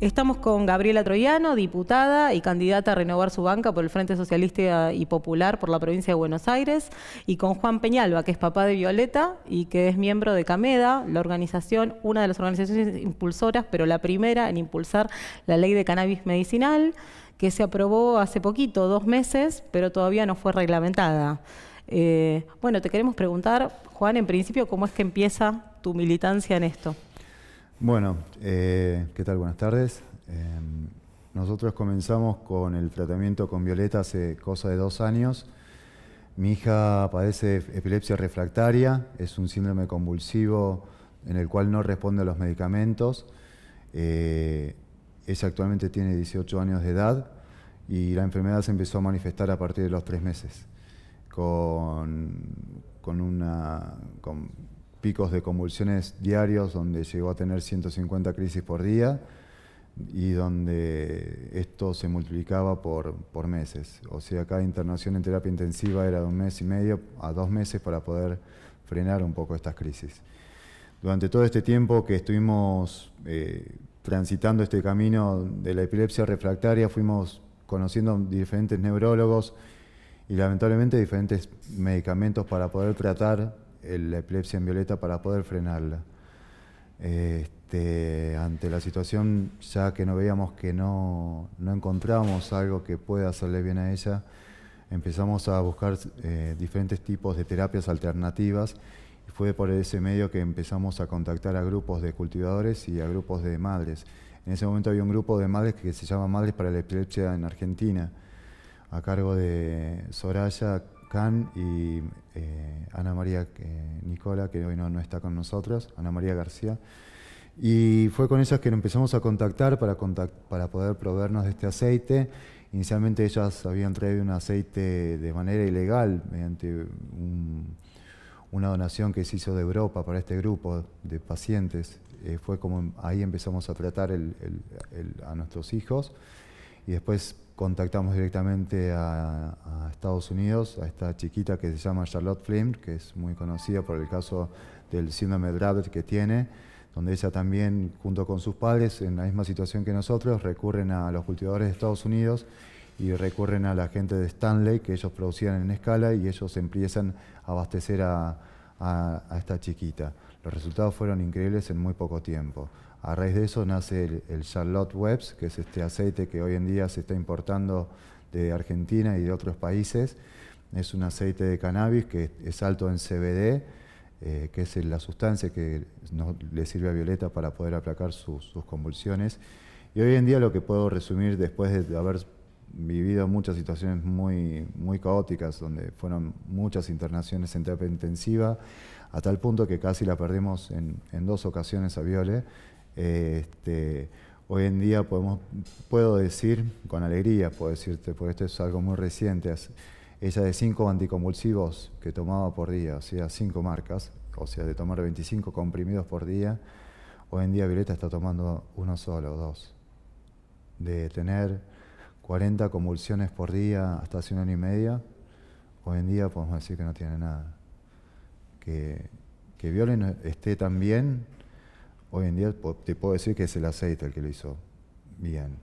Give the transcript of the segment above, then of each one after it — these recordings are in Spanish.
Estamos con Gabriela Troyano, diputada y candidata a renovar su banca por el Frente Socialista y Popular por la provincia de Buenos Aires, y con Juan Peñalba, que es papá de Violeta y que es miembro de CAMEDA, la organización, una de las organizaciones impulsoras, pero la primera en impulsar la ley de cannabis medicinal, que se aprobó hace poquito, dos meses, pero todavía no fue reglamentada. Eh, bueno, te queremos preguntar, Juan, en principio, ¿cómo es que empieza tu militancia en esto? Bueno, eh, ¿qué tal? Buenas tardes. Em, nosotros comenzamos con el tratamiento con Violeta hace cosa de dos años. Mi hija padece epilepsia refractaria, es un síndrome convulsivo en el cual no responde a los medicamentos. Eh, ella actualmente tiene 18 años de edad y la enfermedad se empezó a manifestar a partir de los tres meses, con, una, de convulsiones diarios donde llegó a tener 150 crisis por día y donde esto se multiplicaba por, meses. O sea, cada internación en terapia intensiva era de un mes y medio a dos meses para poder frenar un poco estas crisis. Durante todo este tiempo que estuvimos eh, transitando este camino de la epilepsia refractaria, fuimos conociendo diferentes neurólogos y lamentablemente diferentes medicamentos para poder tratar la epilepsia en violeta para poder frenarla. Este, ante la situación, ya que no veíamos que no, no encontramos algo que pueda hacerle bien a ella, empezamos a buscar eh, diferentes tipos de terapias alternativas y fue por ese medio que empezamos a contactar a grupos de cultivadores y a grupos de madres. En ese momento había un grupo de madres que se llama Madres para la Epilepsia en Argentina, a cargo de Soraya Can y eh, Ana María Nicola, que hoy no, está con nosotros, Ana María García. Y fue con ellas que empezamos a contactar para, para poder proveernos de este aceite. Inicialmente ellas habían traído un aceite de manera ilegal mediante una donación que se hizo de Europa para este grupo de pacientes. Eh, fue como ahí empezamos a tratar a nuestros hijos y después contactamos directamente a, Estados Unidos, a esta chiquita que se llama Charlotte Flynn, que es muy conocida por el caso del síndrome de Dravet que tiene, donde ella también, junto con sus padres, en la misma situación que nosotros, recurren a los cultivadores de Estados Unidos y recurren a la gente de Stanley, que ellos producían en escala y ellos empiezan a abastecer a esta chiquita. Los resultados fueron increíbles en muy poco tiempo. A raíz de eso nace el, Charlotte Webs, que es este aceite que hoy en día se está importando de Argentina y de otros países. Es un aceite de cannabis que es alto en CBD, eh, que es la sustancia que le sirve a Violeta para poder aplacar sus convulsiones. Y hoy en día lo que puedo resumir después de haber vivido muchas situaciones muy, muy caóticas, donde fueron muchas internaciones en terapia intensiva, a tal punto que casi la perdimos en, dos ocasiones a Viole. este, hoy en día podemos, puedo decir, con alegría puedo decirte, porque esto es algo muy reciente, es, ella de cinco anticonvulsivos que tomaba por día, o sea, cinco marcas, o sea, de tomar 25 comprimidos por día, hoy en día Violeta está tomando uno solo, dos. De tener 40 convulsiones por día hasta hace un año y medio, hoy en día podemos decir que no tiene nada que, que Violen esté tan bien, hoy en día te puedo decir que es el aceite el que lo hizo bien.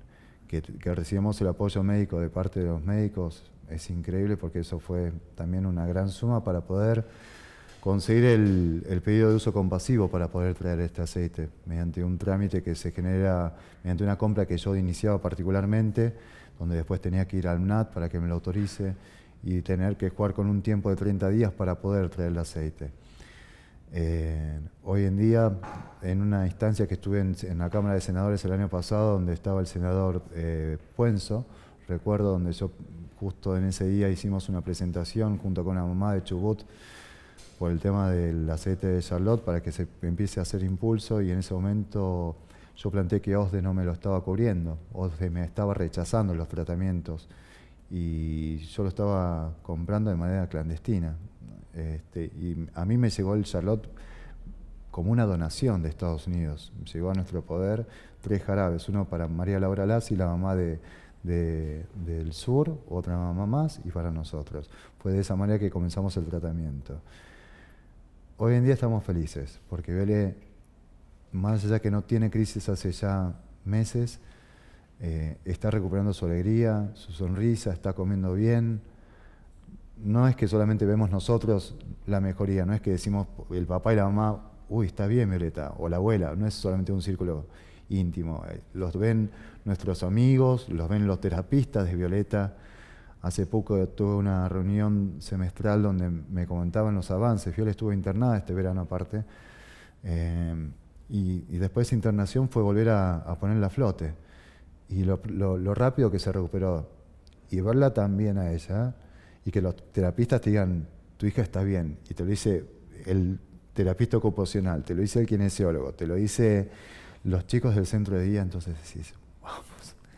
Que, recibimos el apoyo médico de parte de los médicos es increíble porque eso fue también una gran suma para poder conseguir el, el, pedido de uso compasivo para poder traer este aceite, mediante un trámite que se genera, mediante una compra que yo iniciaba particularmente, donde después tenía que ir al MNAT para que me lo autorice, y tener que jugar con un tiempo de 30 días para poder traer el aceite. Eh, hoy en día, en una instancia que estuve en, la Cámara de Senadores el año pasado, donde estaba el senador eh, Puenzo, recuerdo donde yo justo en ese día hicimos una presentación junto con la mamá de Chubut por el tema del aceite de Charlotte para que se empiece a hacer impulso y en ese momento yo planteé que OSDE no me lo estaba cubriendo, OSDE me estaba rechazando los tratamientos y yo lo estaba comprando de manera clandestina. Este, y a mí me llegó el Charlotte como una donación de Estados Unidos. Llegó a nuestro poder tres jarabes, uno para María Laura Lassi, la mamá del sur, otra mamá más y para nosotros. Fue de esa manera que comenzamos el tratamiento. Hoy en día estamos felices porque Vélez, más allá que no tiene crisis hace ya meses, eh, está recuperando su alegría, su sonrisa, está comiendo bien. No es que solamente vemos nosotros la mejoría, no es que decimos el papá y la mamá, uy, está bien Violeta, o la abuela, no es solamente un círculo íntimo. Eh, los ven nuestros amigos, los ven los terapistas de Violeta. Hace poco tuve una reunión semestral donde me comentaban los avances. Violeta estuvo internada este verano aparte. Eh, y, después de esa internación fue volver a, a ponerla a flote y lo, rápido que se recuperó y verla también a ella y que los terapistas te digan, tu hija está bien, y te lo dice el terapista ocupacional, te lo dice el kinesiólogo, te lo dice los chicos del centro de día, entonces decís,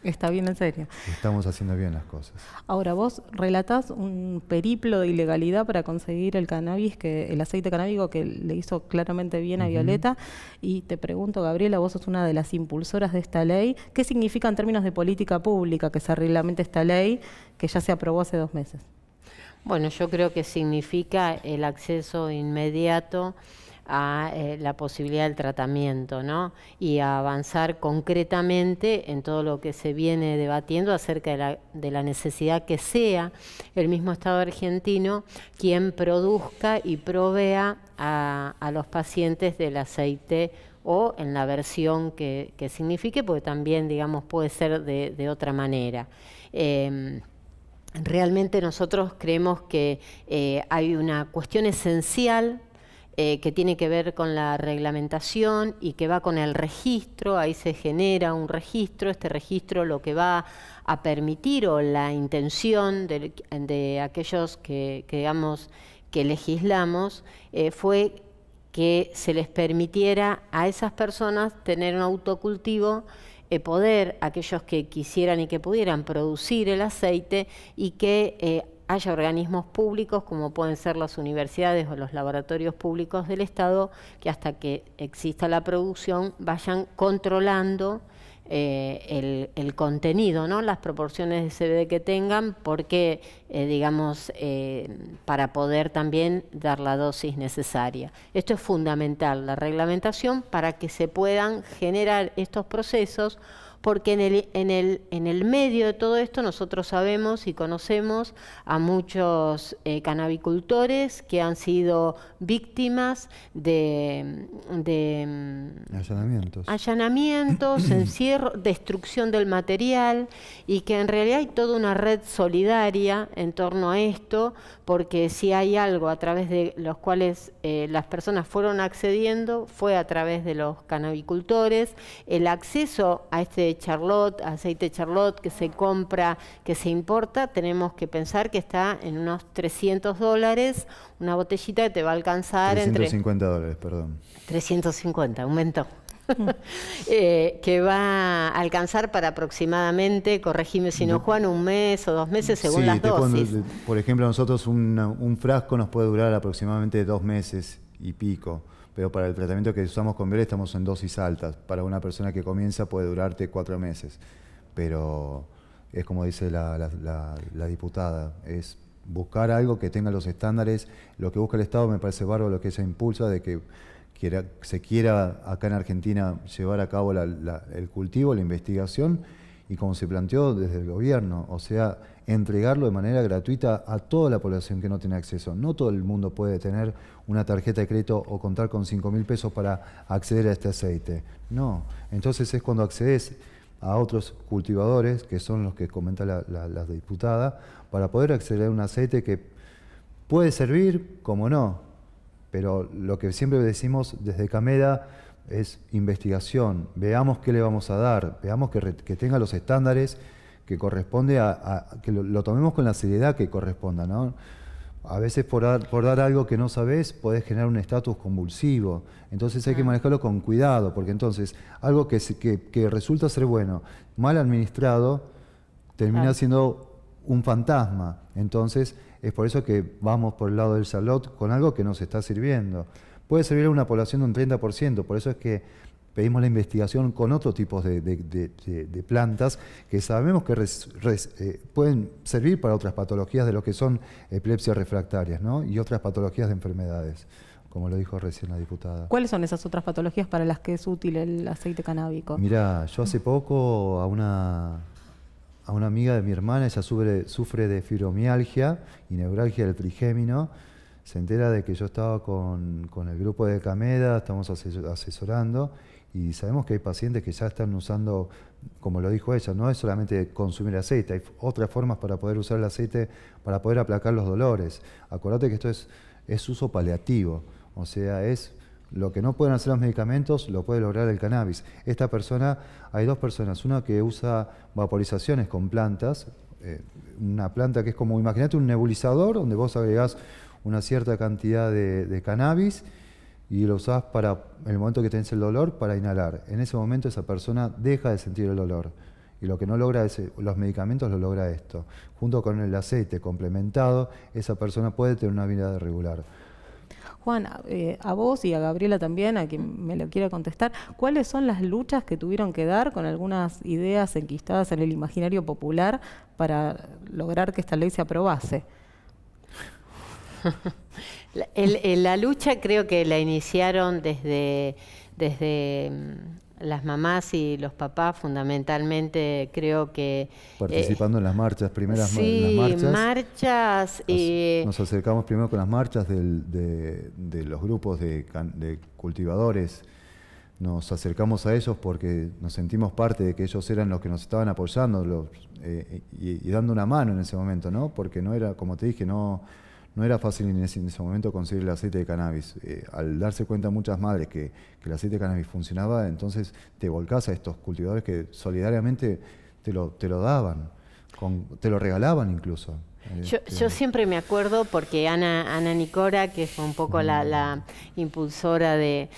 Está bien en serio. Estamos haciendo bien las cosas. Ahora, vos relatás un periplo de ilegalidad para conseguir el cannabis, que el aceite canábico que le hizo claramente bien a Violeta. Y te pregunto, Gabriela, vos sos una de las impulsoras de esta ley. ¿Qué significa en términos de política pública que se arreglamente esta ley que ya se aprobó hace dos meses? Bueno, yo creo que significa el acceso inmediato a eh, la posibilidad del tratamiento ¿no? y a avanzar concretamente en todo lo que se viene debatiendo acerca de la, necesidad que sea el mismo Estado argentino quien produzca y provea a, los pacientes del aceite o en la versión que, signifique, porque también, digamos, puede ser de, otra manera. Em, realmente nosotros creemos que eh, hay una cuestión esencial eh, que tiene que ver con la reglamentación y que va con el registro, ahí se genera un registro, este registro lo que va a permitir o la intención de, aquellos que, que legislamos eh, fue que se les permitiera a esas personas tener un autocultivo y eh, poder, aquellos que quisieran y que pudieran producir el aceite y que haya organismos públicos como pueden ser las universidades o los laboratorios públicos del Estado que hasta que exista la producción vayan controlando eh, el, contenido, ¿no? las proporciones de CBD que tengan, porque, eh, digamos, eh, para poder también dar la dosis necesaria. Esto es fundamental, la reglamentación, para que se puedan generar estos procesos porque en el, en el, en el medio de todo esto nosotros sabemos y conocemos a muchos eh, canabicultores que han sido víctimas de, mm, allanamientos, allanamientos encierro, destrucción del material y que en realidad hay toda una red solidaria en torno a esto, porque si hay algo a través de los cuales eh, las personas fueron accediendo, fue a través de los canabicultores, el acceso a este Charlotte, aceite Charlotte que se compra, que se importa, tenemos que pensar que está en unos 300 dólares, una botellita que te va a alcanzar 350 entre... dólares, perdón. 350, aumentó. Eh, que va a alcanzar para aproximadamente, corregime si no Juan, un mes o dos meses según las dosis. por ejemplo, nosotros un frasco nos puede durar aproximadamente dos meses y pico pero para el tratamiento que usamos con Viola estamos en dosis altas. Para una persona que comienza puede durarte cuatro meses, pero es como dice la, diputada, es buscar algo que tenga los estándares. Lo que busca el Estado me parece bárbaro, lo que se impulsa de que se quiera acá en Argentina llevar a cabo el cultivo, la investigación, y como se planteó desde el gobierno, o sea, entregarlo de manera gratuita a toda la población que no tiene acceso. No todo el mundo puede tener una tarjeta de crédito o contar con 5.000 mil pesos para acceder a este aceite. No, entonces es cuando accedes a otros cultivadores, que son los que comenta la, diputada, para poder acceder a un aceite que puede servir, como no, pero lo que siempre decimos desde Cameda es investigación, veamos qué le vamos a dar, veamos que tenga los estándares que corresponde a, que lo, tomemos con la seriedad que corresponda, ¿no? A veces por dar, algo que no sabes puedes generar un estatus convulsivo, entonces hay que manejarlo con cuidado, porque entonces algo que, que, que resulta ser bueno, mal administrado, termina siendo un fantasma. Entonces es por eso que vamos por el lado del salot con algo que nos está sirviendo. Puede servir a una población de un 30%, por eso es que pedimos la investigación con otro tipo de, plantas que sabemos que eh, pueden servir para otras patologías de lo que son epilepsias refractarias ¿no? y otras patologías de enfermedades como lo dijo recién la diputada. ¿Cuáles son esas otras patologías para las que es útil el aceite canábico? Mira, yo hace poco a una, amiga de mi hermana, ella sufre, de fibromialgia y neuralgia del trigémino, se entera de que yo estaba con, el grupo de Cameda, estamos asesorando, y sabemos que hay pacientes que ya están usando, como lo dijo ella, no es solamente consumir aceite, hay otras formas para poder usar el aceite para poder aplacar los dolores. acuérdate que esto es, es uso paliativo, o sea, es lo que no pueden hacer los medicamentos lo puede lograr el cannabis. Esta persona, hay dos personas, una que usa vaporizaciones con plantas, eh, una planta que es como, imagínate un nebulizador donde vos agregás una cierta cantidad de cannabis y lo usás para, en el momento que tenés el dolor, para inhalar. En ese momento esa persona deja de sentir el dolor. Y lo que no logra es, eh, los medicamentos lo logra esto. Junto con el aceite complementado, esa persona puede tener una vida regular. Juan, eh, a vos y a Gabriela también, a quien me lo quiera contestar, ¿cuáles son las luchas que tuvieron que dar con algunas ideas enquistadas en el imaginario popular para lograr que esta ley se aprobase? la, la, lucha creo que la iniciaron desde, desde mm, las mamás y los papás fundamentalmente creo que eh, participando en las marchas primeras sí, marchas, nos, y nos, acercamos primero con las marchas de, los grupos de, cultivadores nos acercamos a ellos porque nos sentimos parte de que ellos eran los que nos estaban apoyando los, eh, y, y, dando una mano en ese momento no porque no era como te dije no no era fácil en ese, momento conseguir el aceite de cannabis. Eh, al darse cuenta muchas madres que, el aceite de cannabis funcionaba, entonces te volcás a estos cultivadores que solidariamente te lo, daban, te lo regalaban incluso. Yo, siempre me acuerdo porque Ana, Ana Nicora, que fue un poco la, impulsora de,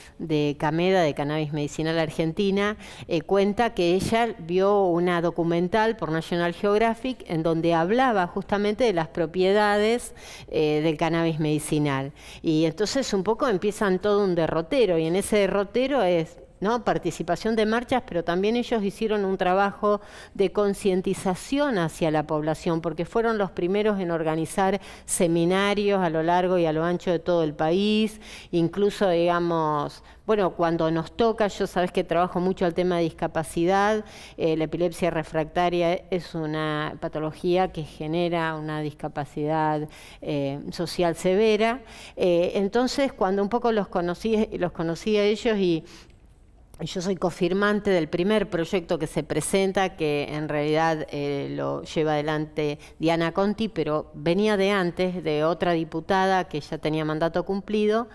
Cameda, de Cannabis Medicinal Argentina, eh, cuenta que ella vio una documental por National Geographic en donde hablaba justamente de las propiedades eh, del cannabis medicinal. Y entonces un poco empiezan todo un derrotero y en ese derrotero es ¿no? participación de marchas, pero también ellos hicieron un trabajo de concientización hacia la población, porque fueron los primeros en organizar seminarios a lo largo y a lo ancho de todo el país, incluso, digamos, bueno, cuando nos toca, yo sabes que trabajo mucho al tema de discapacidad, eh, la epilepsia refractaria es una patología que genera una discapacidad eh, social severa, eh, entonces cuando un poco los conocí, los conocí a ellos y yo soy cofirmante del primer proyecto que se presenta, que en realidad eh, lo lleva adelante Diana Conti, pero venía de antes, de otra diputada que ya tenía mandato cumplido.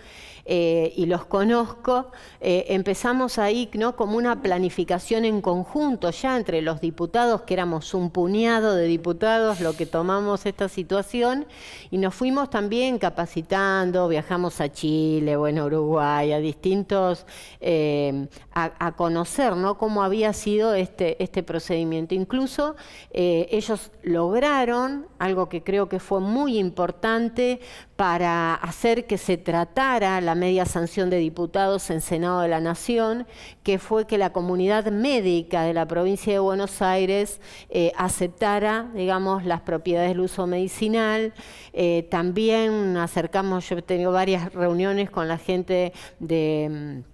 Eh, y los conozco, eh, empezamos ahí ¿no? como una planificación en conjunto ya entre los diputados, que éramos un puñado de diputados lo que tomamos esta situación, y nos fuimos también capacitando, viajamos a Chile, bueno, Uruguay, a distintos, eh, a, conocer ¿no? cómo había sido este, este procedimiento. Incluso ellos lograron algo que creo que fue muy importante para hacer que se tratara la media sanción de diputados en Senado de la Nación, que fue que la comunidad médica de la provincia de Buenos Aires eh, aceptara, digamos, las propiedades del uso medicinal. Eh, también acercamos, yo he tenido varias reuniones con la gente de mm,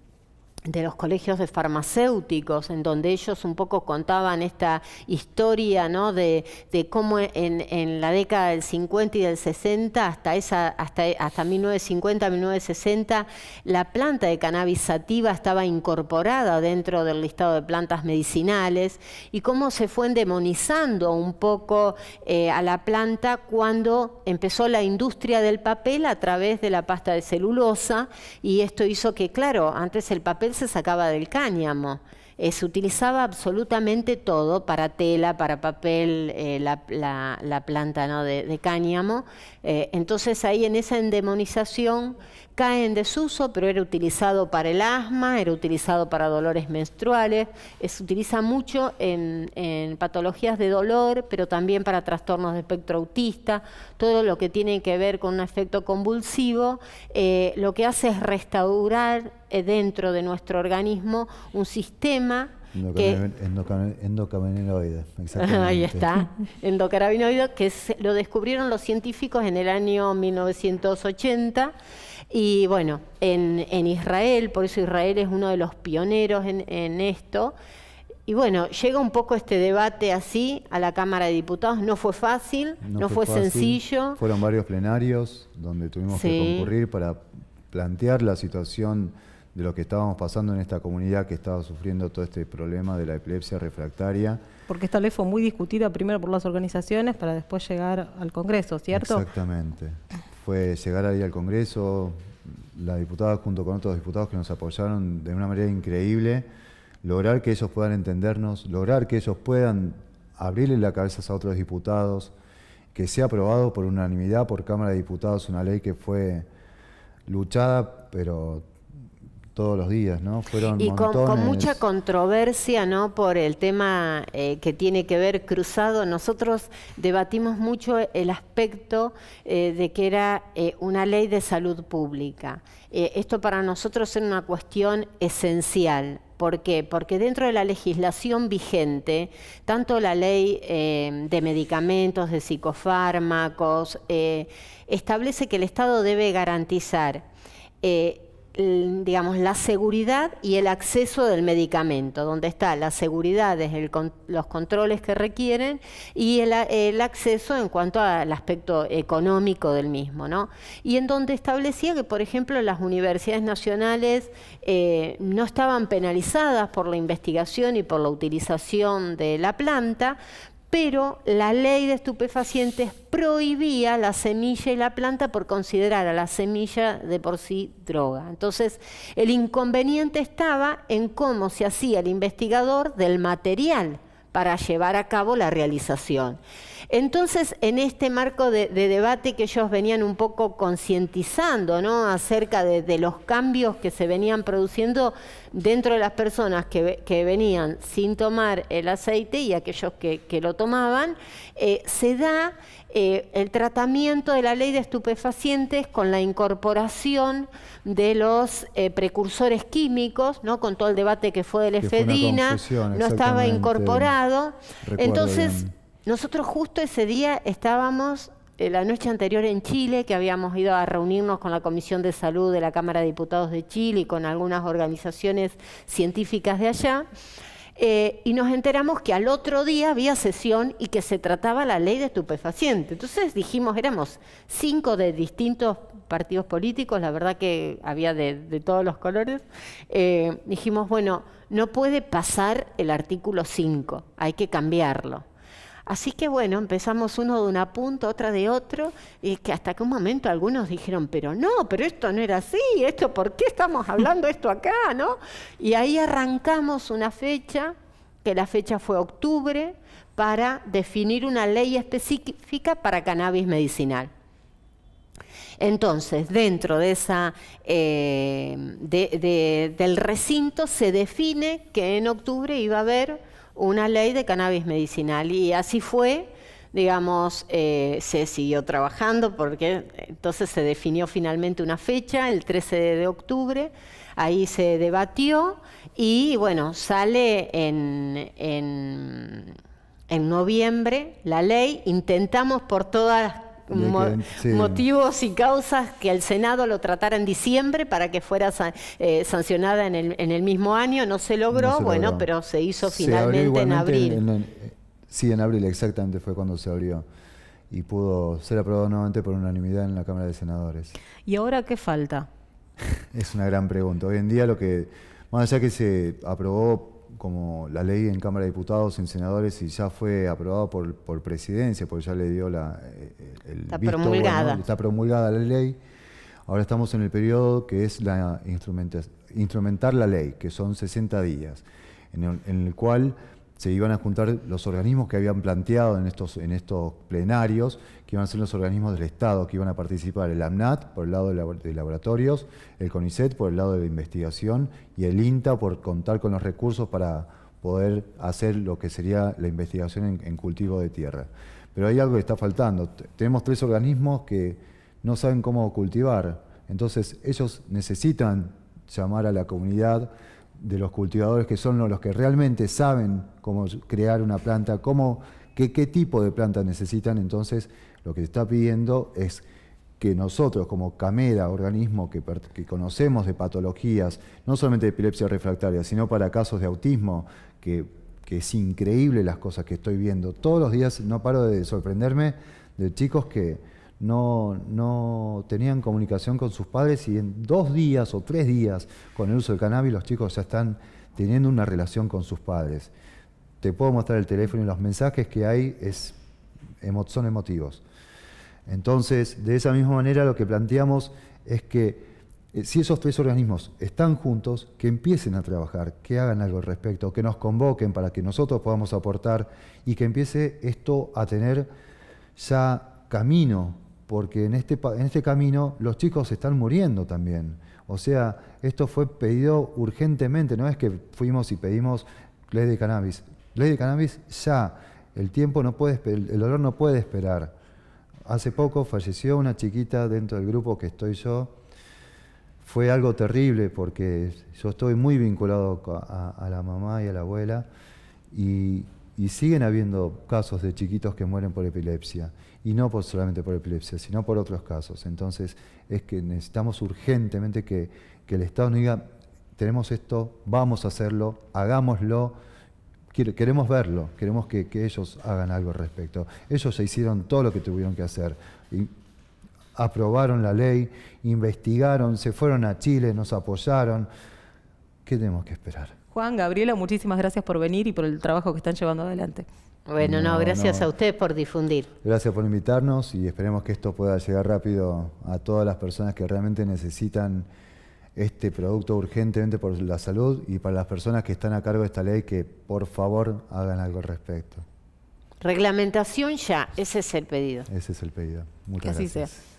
de los colegios de farmacéuticos, en donde ellos un poco contaban esta historia ¿no? de, cómo en, la década del 50 y del 60, hasta, esa, hasta, hasta 1950, 1960, la planta de cannabis sativa estaba incorporada dentro del listado de plantas medicinales y cómo se fue endemonizando un poco eh, a la planta cuando empezó la industria del papel a través de la pasta de celulosa y esto hizo que, claro, antes el papel se sacaba del cáñamo. Eh, se utilizaba absolutamente todo para tela, para papel, eh, la, planta de, cáñamo. Eh, entonces ahí en esa endemonización cae en desuso, pero era utilizado para el asma, era utilizado para dolores menstruales, se utiliza mucho en, en patologías de dolor, pero también para trastornos de espectro autista, todo lo que tiene que ver con un efecto convulsivo, eh, lo que hace es restaurar eh, dentro de nuestro organismo un sistema endocannabinoide, exactamente. Ahí está, endocannabinoide, que lo descubrieron los científicos en el año 1980 y bueno, en, Israel, por eso Israel es uno de los pioneros en, esto. Y bueno, llega un poco este debate así a la Cámara de Diputados. No fue fácil, no, fue, sencillo. Fueron varios plenarios donde tuvimos que concurrir para plantear la situación de lo que estábamos pasando en esta comunidad que estaba sufriendo todo este problema de la epilepsia refractaria. Porque esta ley fue muy discutida primero por las organizaciones para después llegar al Congreso, ¿cierto? Exactamente fue llegar ahí al Congreso, la diputada junto con otros diputados que nos apoyaron de una manera increíble, lograr que ellos puedan entendernos, lograr que ellos puedan abrirle la cabeza a otros diputados, que sea aprobado por unanimidad por Cámara de Diputados una ley que fue luchada, pero todos los días, ¿no? Fueron y con, mucha controversia, ¿no? Por el tema eh, que tiene que ver cruzado, nosotros debatimos mucho el aspecto eh, de que era eh, una ley de salud pública. esto para nosotros era una cuestión esencial. ¿Por qué? Porque dentro de la legislación vigente, tanto la ley de medicamentos, de psicofármacos, establece que el Estado debe garantizar digamos, la seguridad y el acceso del medicamento, donde está la seguridad, los controles que requieren y el, acceso en cuanto al aspecto económico del mismo, ¿no? Y en donde establecía que, por ejemplo, las universidades nacionales eh, no estaban penalizadas por la investigación y por la utilización de la planta, pero la ley de estupefacientes prohibía la semilla y la planta por considerar a la semilla de por sí droga. Entonces, el inconveniente estaba en cómo se hacía el investigador del material para llevar a cabo la realización. Entonces, en este marco de, debate que ellos venían un poco concientizando ¿no? acerca de, los cambios que se venían produciendo dentro de las personas que, venían sin tomar el aceite y aquellos que, lo tomaban, eh, se da eh, el tratamiento de la ley de estupefacientes con la incorporación de los eh, precursores químicos, ¿no? con todo el debate que fue de la efedrina, no estaba incorporado. Entonces, nosotros justo ese día estábamos eh, la noche anterior en Chile, que habíamos ido a reunirnos con la Comisión de Salud de la Cámara de Diputados de Chile y con algunas organizaciones científicas de allá. Eh, y nos enteramos que al otro día había sesión y que se trataba la ley de estupefaciente. Entonces dijimos, éramos cinco de distintos partidos políticos, la verdad que había de, todos los colores, eh, dijimos, bueno, no puede pasar el artículo 5, hay que cambiarlo. Así que bueno, empezamos uno de una punta, otra de otro, y que hasta que un momento algunos dijeron, pero no, pero esto no era así, esto, ¿por qué estamos hablando esto acá? ¿no? Y ahí arrancamos una fecha, que la fecha fue octubre, para definir una ley específica para cannabis medicinal. Entonces, dentro de esa, eh, del recinto se define que en octubre iba a haber una ley de cannabis medicinal. Y así fue, digamos, eh, se siguió trabajando porque eh, entonces se definió finalmente una fecha, el 13 de octubre, ahí se debatió y bueno, sale en, en noviembre la ley, intentamos por todas motivos y causas que el Senado lo tratara en diciembre para que fuera eh, sancionada en el, mismo año. No se logró, bueno, pero se hizo finalmente en abril. sí, en abril exactamente fue cuando se abrió y pudo ser aprobado nuevamente por unanimidad en la Cámara de Senadores. ¿Y ahora qué falta? es una gran pregunta. Hoy en día lo que, más allá que se aprobó como la ley en Cámara de Diputados, en senadores, y ya fue aprobada por, presidencia, porque ya le dio la, eh, el está promulgada. está promulgada la ley. Ahora estamos en el periodo que es la instrumentar la ley, que son 60 días, en el, en el cual se iban a juntar los organismos que habían planteado en estos, en estos plenarios, que iban a ser los organismos del Estado, que iban a participar el AMNAT por el lado de laboratorios, el CONICET por el lado de investigación y el INTA por contar con los recursos para poder hacer lo que sería la investigación en cultivo de tierra. Pero hay algo que está faltando. Tenemos tres organismos que no saben cómo cultivar. Entonces ellos necesitan llamar a la comunidad, de los cultivadores que son los que realmente saben cómo crear una planta, cómo, qué, tipo de planta necesitan, entonces lo que se está pidiendo es que nosotros como CAMEDA, organismo que, conocemos de patologías, no solamente de epilepsia refractaria, sino para casos de autismo, que, que, es increíble las cosas que estoy viendo. Todos los días no paro de sorprenderme de chicos que, no, no tenían comunicación con sus padres y en dos días o tres días con el uso del cannabis los chicos ya están teniendo una relación con sus padres. Te puedo mostrar el teléfono y los mensajes que hay es, son emotivos. Entonces, de esa misma manera lo que planteamos es que eh, si esos tres organismos están juntos, que empiecen a trabajar, que hagan algo al respecto, que nos convoquen para que nosotros podamos aportar y que empiece esto a tener ya camino porque en este, en este camino los chicos están muriendo también. O sea, esto fue pedido urgentemente, no es que fuimos y pedimos ley de cannabis. Ley de cannabis ya, el tiempo no puede, el dolor no puede esperar. Hace poco falleció una chiquita dentro del grupo que estoy yo. Fue algo terrible porque yo estoy muy vinculado a, a la mamá y a la abuela y y siguen habiendo casos de chiquitos que mueren por epilepsia, y no por, solamente por epilepsia, sino por otros casos. Entonces es que necesitamos urgentemente que, el Estado nos diga, tenemos esto, vamos a hacerlo, hagámoslo, queremos verlo, queremos que, ellos hagan algo al respecto. Ellos se hicieron todo lo que tuvieron que hacer. aprobaron la ley, investigaron, se fueron a Chile, nos apoyaron. ¿Qué tenemos que esperar? Juan, Gabriela, muchísimas gracias por venir y por el trabajo que están llevando adelante. Bueno, no, gracias a ustedes por difundir. Gracias por invitarnos y esperemos que esto pueda llegar rápido a todas las personas que realmente necesitan este producto urgentemente por la salud y para las personas que están a cargo de esta ley que por favor hagan algo al respecto. Reglamentación ya, ese es el pedido. Ese es el pedido. Muchas gracias.